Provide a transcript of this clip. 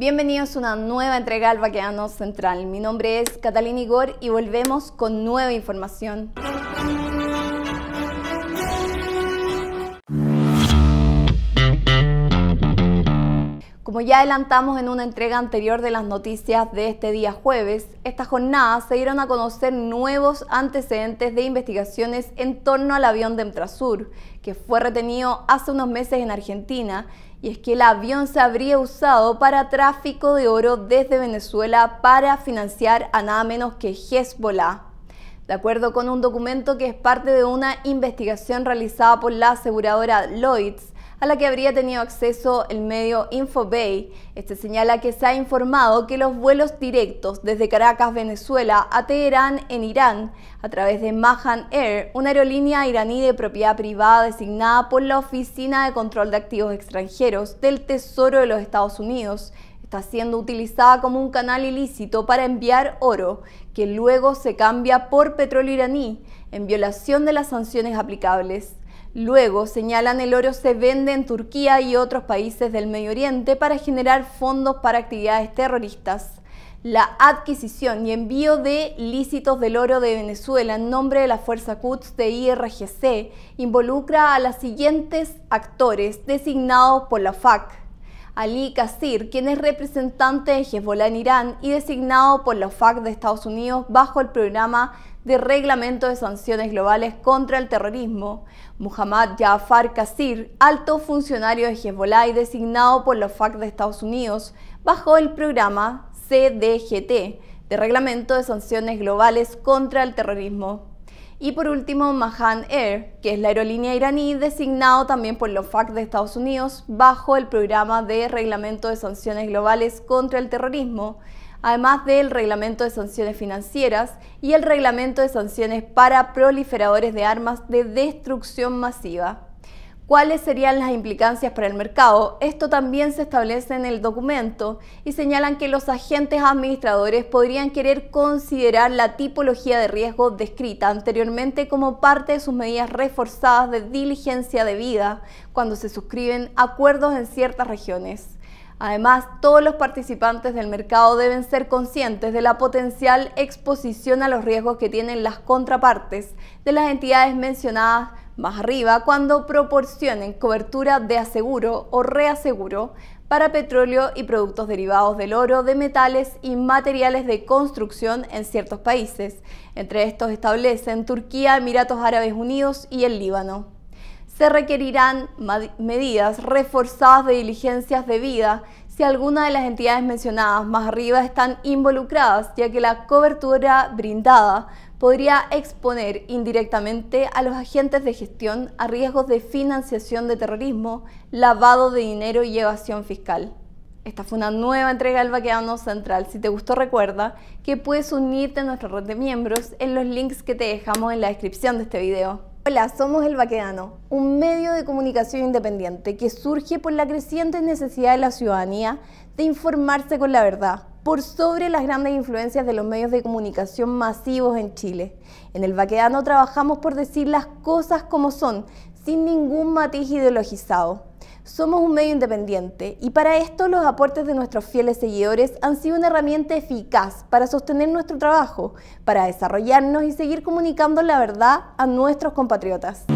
Bienvenidos a una nueva entrega al Baqueano Central. Mi nombre es Catalina Igor y volvemos con nueva información. Como ya adelantamos en una entrega anterior de las noticias de este día jueves, esta jornada se dieron a conocer nuevos antecedentes de investigaciones en torno al avión de Emtrasur, que fue retenido hace unos meses en Argentina, y es que el avión se habría usado para tráfico de oro desde Venezuela para financiar a nada menos que Hezbollah. De acuerdo con un documento que es parte de una investigación realizada por la aseguradora Lloyds, a la que habría tenido acceso el medio InfoBay. Este señala que se ha informado que los vuelos directos desde Caracas, Venezuela, a Teherán, en Irán, a través de Mahan Air, una aerolínea iraní de propiedad privada designada por la Oficina de Control de Activos Extranjeros del Tesoro de los Estados Unidos, está siendo utilizada como un canal ilícito para enviar oro, que luego se cambia por petróleo iraní, en violación de las sanciones aplicables. Luego señalan el oro se vende en Turquía y otros países del Medio Oriente para generar fondos para actividades terroristas. La adquisición y envío de lícitos del oro de Venezuela en nombre de la Fuerza Quds de IRGC involucra a los siguientes actores designados por la FAC. Ali Kassir, quien es representante de Hezbollah en Irán y designado por la FAC de Estados Unidos bajo el programa de Reglamento de Sanciones Globales contra el Terrorismo. Muhammad Jafar Kassir, alto funcionario de Hezbollah y designado por la FAC de Estados Unidos bajo el programa CDGT de Reglamento de Sanciones Globales contra el Terrorismo. Y por último, Mahan Air, que es la aerolínea iraní designado también por los FAC de Estados Unidos bajo el programa de Reglamento de Sanciones Globales contra el Terrorismo, además del Reglamento de Sanciones Financieras y el Reglamento de Sanciones para Proliferadores de Armas de Destrucción Masiva cuáles serían las implicancias para el mercado. Esto también se establece en el documento y señalan que los agentes administradores podrían querer considerar la tipología de riesgo descrita anteriormente como parte de sus medidas reforzadas de diligencia debida cuando se suscriben acuerdos en ciertas regiones. Además, todos los participantes del mercado deben ser conscientes de la potencial exposición a los riesgos que tienen las contrapartes de las entidades mencionadas más arriba cuando proporcionen cobertura de aseguro o reaseguro para petróleo y productos derivados del oro, de metales y materiales de construcción en ciertos países. Entre estos establecen Turquía, Emiratos Árabes Unidos y el Líbano. Se requerirán medidas reforzadas de diligencias debidas si alguna de las entidades mencionadas más arriba están involucradas, ya que la cobertura brindada podría exponer indirectamente a los agentes de gestión a riesgos de financiación de terrorismo, lavado de dinero y evasión fiscal. Esta fue una nueva entrega del Vaqueano Central. Si te gustó, recuerda que puedes unirte a nuestra red de miembros en los links que te dejamos en la descripción de este video. Hola, somos El Vaqueano, un medio de comunicación independiente que surge por la creciente necesidad de la ciudadanía de informarse con la verdad por sobre las grandes influencias de los medios de comunicación masivos en Chile. En el Vaquedano trabajamos por decir las cosas como son, sin ningún matiz ideologizado. Somos un medio independiente y para esto los aportes de nuestros fieles seguidores han sido una herramienta eficaz para sostener nuestro trabajo, para desarrollarnos y seguir comunicando la verdad a nuestros compatriotas.